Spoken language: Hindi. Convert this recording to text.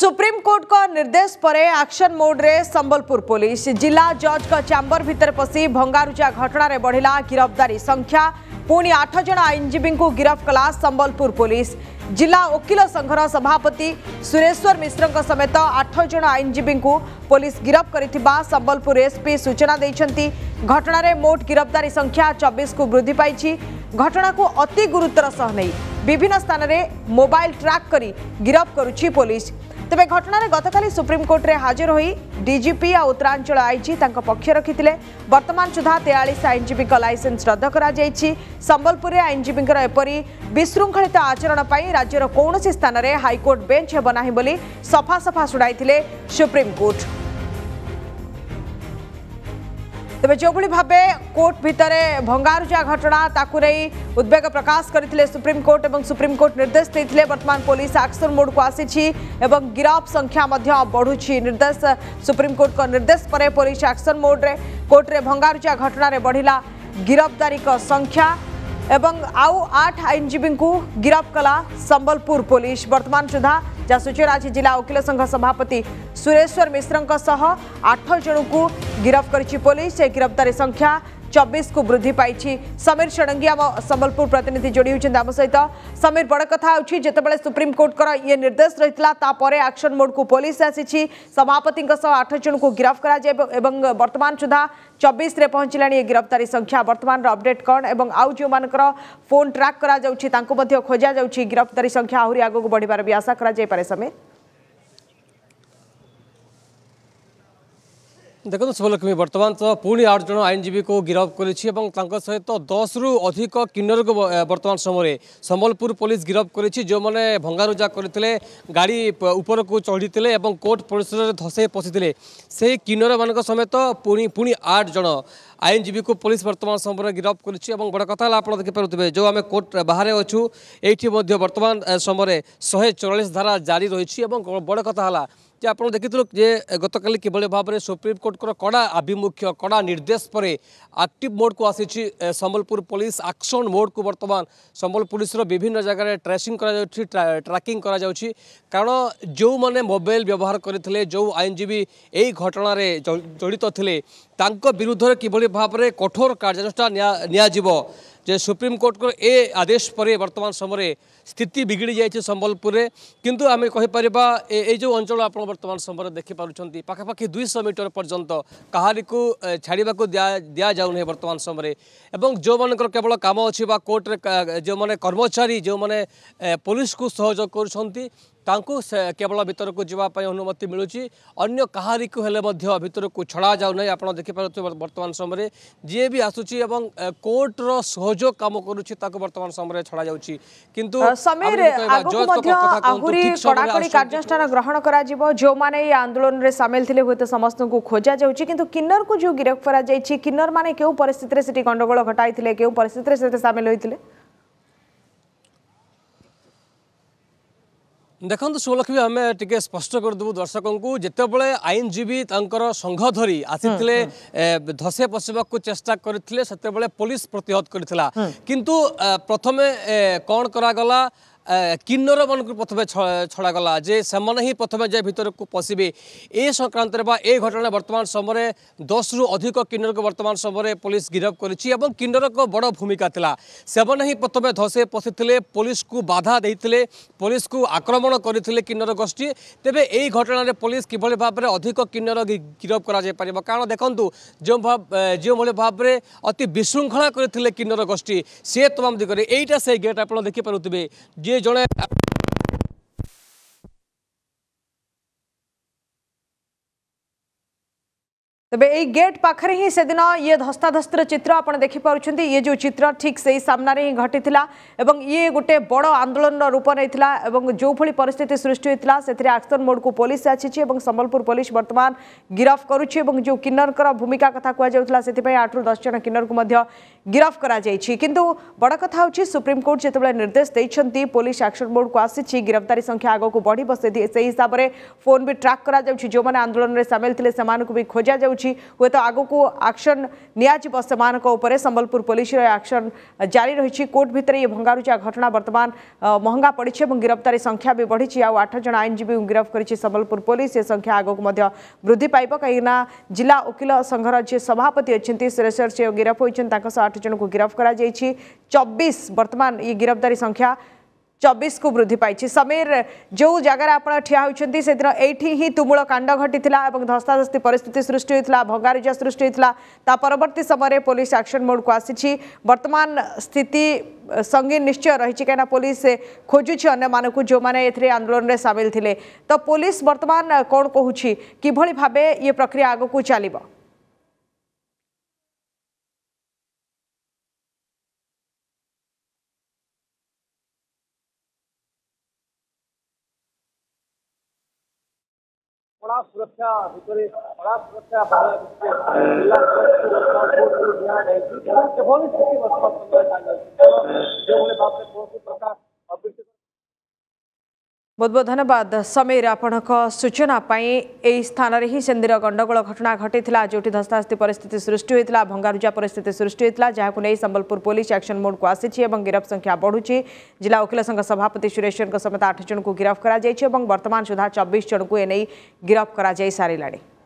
सुप्रीम कोर्ट का निर्देश पर एक्शन मोड्रे संबलपुर पुलिस जिला जज का चैम्बर भितर पशि भंगारुजा घटन बढ़ला गिरफ्तारी संख्या पुणी आठ जन आईनजीवी को गिरफ्त कला संबलपुर पुलिस जिला वकिल संघर सभापति सुरेश्वर मिश्र समेत आठ जन आईनजीवी को पुलिस गिरफ्त कर संबलपुर एसपी सूचना देखते घटन में मोट गिरफदारी संख्या चबीश को वृद्धि पाई घटना को अति गुरुतर सह नहीं विभिन्न स्थान में मोबाइल ट्रैक कर गिरफ करुच्ची पुलिस ତେବେ ଘଟଣାରେ ଗତକାଲି ସୁପ୍ରିମକୋର୍ଟରେ ହାଜର ହୋଇ ଡିଜିପି ଆଉ ଉତ୍ତରାଞ୍ଚଳ ଆଇଜି ତାଙ୍କ ପକ୍ଷ ରଖିଥିଲେ ବର୍ତ୍ତମାନ ସୁଦ୍ଧା ତେୟାଳିଶ ଆଇନଜୀବୀଙ୍କ ଲାଇସେନ୍ସ ରଦ୍ଦ କରାଯାଇଛି ସମ୍ବଲପୁରରେ ଆଇନଜୀବୀଙ୍କର ଏପରି ବିଶୃଙ୍ଖଳିତ ଆଚରଣ ପାଇଁ ରାଜ୍ୟର କୌଣସି ସ୍ଥାନରେ ହାଇକୋର୍ଟ ବେଞ୍ଚ ହେବ ନାହିଁ ବୋଲି ସଫା ସଫା ଶୁଣାଇଥିଲେ ସୁପ୍ରିମକୋର୍ଟ तेज जो भाव कोर्ट भितर भंगारुजा घटना ताकू उद्वेग प्रकाश करते सुप्रीमकोर्ट और सुप्रीमकोर्ट निर्देश देते बर्तमान पुलिस आक्सन मोड को आसी गिरफ संख्या बढ़ुची निर्देश सुप्रीमकोर्ट निर्देश पर पुलिस आक्सन मोड्रे कोर्टे भंगारुजा घटन बढ़ला गिरफदारी संख्या एवं आउ आठ आईनजीवी को गिरफ कला संबलपुर पुलिस बर्तमान सुधा जहाँ सूचना अच्छी जिला वकिल संघ सभापति सुरेश्वर मिश्र आठ जन को गिरफ्त कर पुलिस से गिरफ्तारी संख्या चबीश को वृद्धि पाई समीर षडंगी आम समबलपुर प्रतिनिधि जोड़ी होती आम सहित समीर बड़ कथा होते सुप्रीमकोर्टर ये निर्देश रही आक्शन मोड को पुलिस आसी सभापति आठ जन को गिरफ्त कर बर्तमान सुधा चबीश में पहुंचला गिरफ्तारी संख्या बर्तमान अपडेट कौन आउ जो मान फोन ट्राक करोजा जा गिरफ्तारी संख्या आगे बढ़ार भी आशा करें समीर দেখুন শুভলক্ষ্মী বর্তমান তো পুঁ আট জন আইনজীবীকে গিরফ করেছি এবং তাঙ্ক সহিত দশরু অধিক কিন্নরকে বর্তমান সময়ে সম্বলপুর পুলিশ গিরফ করেছি যে ভঙ্গারুজা করে গাড়ি উপরক চড়িলে এবং কোর্ট পরিসরের ধসাই পশিলে সেই কিন্নর মানক সমেত পুঁ পু আট জন আইনজীবীকে পুলিশ বর্তমান সময় গিরফ করেছি এবং বড় কথা হল আপনার দেখিপারে যে আমি কোর্ট বাহারে অছু এইটি বর্তমান সময় শহে চৌরাশ ধারা জারি রয়েছে এবং বড় কথা হল যে ଆପଣ ଦେଖିଥିଲୁ ଯେ ଗତକାଲି କିଭଳି ଭାବରେ ସୁପ୍ରିମକୋର୍ଟଙ୍କର କଡ଼ା ଆଭିମୁଖ୍ୟ କଡ଼ା ନିର୍ଦ୍ଦେଶ ପରେ ଆକ୍ଟିଭ୍ ମୋଡ଼କୁ ଆସିଛି ସମ୍ବଲପୁର ପୋଲିସ ଆକ୍ସନ୍ ମୋଡ଼କୁ ବର୍ତ୍ତମାନ ସମ୍ବଲପୁର ପୋଲିସର ବିଭିନ୍ନ ଜାଗାରେ ଟ୍ରେସିଂ କରାଯାଉଛି ଟ୍ରାକିଂ କରାଯାଉଛି କାରଣ ଯେଉଁମାନେ ମୋବାଇଲ ବ୍ୟବହାର କରିଥିଲେ ଯେଉଁ ଆଇନଜୀବୀ ଏହି ଘଟଣାରେ ଜଡ଼ିତ ଥିଲେ ତାଙ୍କ ବିରୁଦ୍ଧରେ କିଭଳି ଭାବରେ କଠୋର କାର୍ଯ୍ୟାନୁଷ୍ଠାନ ନିଆଯିବ যে ସୁପ୍ରିମକୋର୍ଟଙ୍କର ଏ ଆଦେଶ ପରେ ବର୍ତ୍ତମାନ ସମୟରେ ସ୍ଥିତି ବିଗିଡ଼ି ଯାଇଛି ସମ୍ବଲପୁରରେ କିନ୍ତୁ ଆମେ କହିପାରିବା ଏଇ ଯେଉଁ ଅଞ୍ଚଳ ଆପଣ ବର୍ତ୍ତମାନ ସମୟରେ ଦେଖିପାରୁଛନ୍ତି ପାଖାପାଖି ଦୁଇଶହ ମିଟର ପର୍ଯ୍ୟନ୍ତ କାହାରିକୁ ଛାଡ଼ିବାକୁ ଦିଆ ଦିଆଯାଉନାହିଁ ବର୍ତ୍ତମାନ ସମୟରେ ଏବଂ ଯେଉଁମାନଙ୍କର କେବଳ କାମ ଅଛି ବା କୋର୍ଟରେ ଯେଉଁମାନେ କର୍ମଚାରୀ ଯେଉଁମାନେ ପୋଲିସକୁ ସହଯୋଗ କରୁଛନ୍ତି ତାଙ୍କୁ କେବଳ ଭିତରକୁ ଯିବା ପାଇଁ ଅନୁମତି ମିଳୁଛି ଅନ୍ୟ କାହାରିକୁ ହେଲେ ମଧ୍ୟ ଭିତରକୁ ଛଡ଼ାଯାଉନାହିଁ ଆପଣ ଦେଖିପାରୁଥିବେ ବର୍ତ୍ତମାନ ସମୟରେ ଯିଏ ବି ଆସୁଛି ଏବଂ କୋର୍ଟର ସହଯୋଗ କାମ କରୁଛି ତାକୁ ବର୍ତ୍ତମାନ ସମୟରେ ଛଡ଼ାଯାଉଛି କିନ୍ତୁ କାର୍ଯ୍ୟାନୁଷ୍ଠାନ ଗ୍ରହଣ କରାଯିବ ଯେଉଁମାନେ এই ଆନ୍ଦୋଳନରେ ସାମିଲ ଥିଲେ ହୁଏତ ସମସ୍ତଙ୍କୁ ଖୋଜାଯାଉଛି କିନ୍ତୁ কিন্তু ଯେଉଁ ଗିରଫ କରାଯାଇଛି গিরফ করা যাই কিন্নর মানে কেউ পরিস্থিতি সেটি গন্ডগোল ঘটাই কেউ পরিস্থিতি ଦେଖନ୍ତୁ ସୁଲକ୍ଷ୍ମୀ ଆମେ ଟିକେ ସ୍ପଷ୍ଟ କରିଦେବୁ ଦର୍ଶକଙ୍କୁ ଯେତେବେଳେ ଆଇନଜୀବୀ ତାଙ୍କର ସଂଘ ଧରି ଆସିଥିଲେ ଧସେ ପଶିବାକୁ ଚେଷ୍ଟା କରିଥିଲେ ସେତେବେଳେ ପୋଲିସ ପ୍ରତିହତ କରିଥିଲା କିନ୍ତୁ ପ୍ରଥମେ କ'ଣ କରାଗଲା কিন্নর মানুষ প্রথমে ছড়াগলা যে সেমানে হি প্রথমে যে ভিতরক পশিবে এ সংক্রান্তরে বা এই ঘটনা বর্তমান সময়ে দশরু অধিক কিন্নরক বর্তমান সময়ে পুলিশ গিরফ করেছি এবং কিন্নরক বড় ভূমিকা লা সেমানে হি প্রথমে ধসে পশিলে পুলিশকু বাধা দিয়ে পুলিশকু আক্রমণ করে কিন্নর গোষ্ঠী তেবে এই ঘটনার পুলিশ কিভাবে ভাবে অধিক কিন্নর গিরফ করা যাই পার কারণ দেখুন যেভাবে ভাবে অতি বিশৃঙ্খলা করে কিন্নর গোষ্ঠী সে তমাম দিগরে এইটা সেই গেট আপনার দেখিপারে যে जड़े तबे ये गेट पाखे ही से दिन ये धस्ताधस्तर चित्र आप देखिपुट ये जो चित्र ठीक से ही सामने ही घटी ये गोटे बड़ आंदोलन रूप नहीं था जो भाई परिस्थिति सृष्टि होता से आक्सन मोड को पुलिस आसी संबलपुर पुलिस बर्तमान गिरफ्त करुच्ची जो किन्नर भूमिका कथ कहला आठ रू दस जन किन्नर को गिरफ्त कर बड़ कथा हूँ सुप्रीमकोर्ट जो निर्देश देखते पुलिस आक्शन बोर्ड को आसी गिरफ्तारी संख्या आगक बढ़ से हिसाब से फोन भी ट्राक कर जो मैंने आंदोलन में सामिल थे से भी खोजा जाए तो आगक आक्शन निपर सम्बलपुर पुलिस आक्शन जारी रही कोर्ट भितर ये भंगारुजा घटना बर्तमान महंगा पड़े और गिरफ्तारी संख्या भी बढ़ी आउ जन आईनजीवी गिरफ्त कर सम्बलपुर पुलिस ये संख्या आगक वृद्धि पाव कहीं जिला वकिल संघर जी सभापति अच्छा सुरेश गिरफ्त होती आठ जन को गिरफ्तार चबीस बर्तमान ये गिरफ्तारी संख्या चबीस को वृद्धि पाई समीर जो जगार आप ठिया होती से दिन ये ही तुम कांड घटी और धस्ताधस्ती परिस्थिति सृष्टि होता भंगारुजा सृष्टि होता तावर्त समय पुलिस आक्शन मोड को आसी वर्तमान स्थित संगीन निश्चय रही कहीं पुलिस खोजुच्छे अन्न मान को जो मैंने आंदोलन में सामिल थे तो पुलिस बर्तमान कौन कहूँ किभ ये प्रक्रिया को चलो कड़ा सुरक्षा भितर कड़ा सुरक्षा जिला सुरक्षा जो बात कौन प्रकार ବହୁତ ବହୁତ ଧନ୍ୟବାଦ ସମୀର ଆପଣଙ୍କ ସୂଚନା ପାଇଁ ଏହି ସ୍ଥାନରେ ହିଁ ସେନ୍ଦିର ଗଣ୍ଡଗୋଳ ଘଟଣା ଘଟିଥିଲା ଯେଉଁଠି ଧସ୍ତାଧସ୍ତି ପରିସ୍ଥିତି ସୃଷ୍ଟି ହୋଇଥିଲା ଭଙ୍ଗାରୁଜା ପରିସ୍ଥିତି ସୃଷ୍ଟି ହୋଇଥିଲା ଯାହାକୁ ନେଇ ସମ୍ବଲପୁର ପୋଲିସ ଆକ୍ସନ ମୋଡ୍କୁ ଆସିଛି ଏବଂ ଗିରଫ ସଂଖ୍ୟା ବଢ଼ୁଛି ଜିଲ୍ଲା ଓକିଲ ସଂଘ ସଭାପତି ସୁରେଶ୍ୱରଙ୍କ ସମେତ ଆଠ ଜଣଙ୍କୁ ଗିରଫ କରାଯାଇଛି ଏବଂ ବର୍ତ୍ତମାନ ସୁଦ୍ଧା ଚବିଶ ଜଣଙ୍କୁ ଏନେଇ ଗିରଫ କରାଯାଇ ସାରିଲାଣି